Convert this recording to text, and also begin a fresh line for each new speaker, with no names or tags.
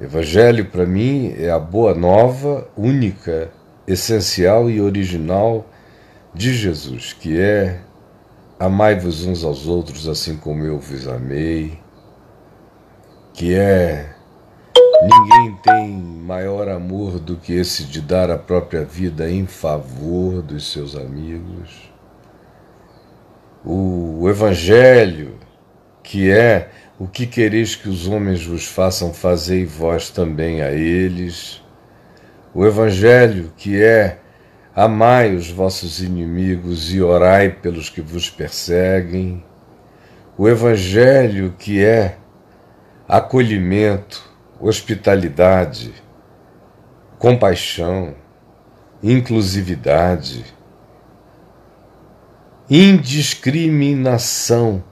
Evangelho para mim é a boa nova, única, essencial e original de Jesus, que é amai-vos uns aos outros assim como eu vos amei, que é ninguém tem maior amor do que esse de dar a própria vida em favor dos seus amigos. O Evangelho que é o que quereis que os homens vos façam, fazei vós também a eles. O Evangelho, que é amai os vossos inimigos e orai pelos que vos perseguem. O Evangelho, que é acolhimento, hospitalidade, compaixão, inclusividade, indiscriminação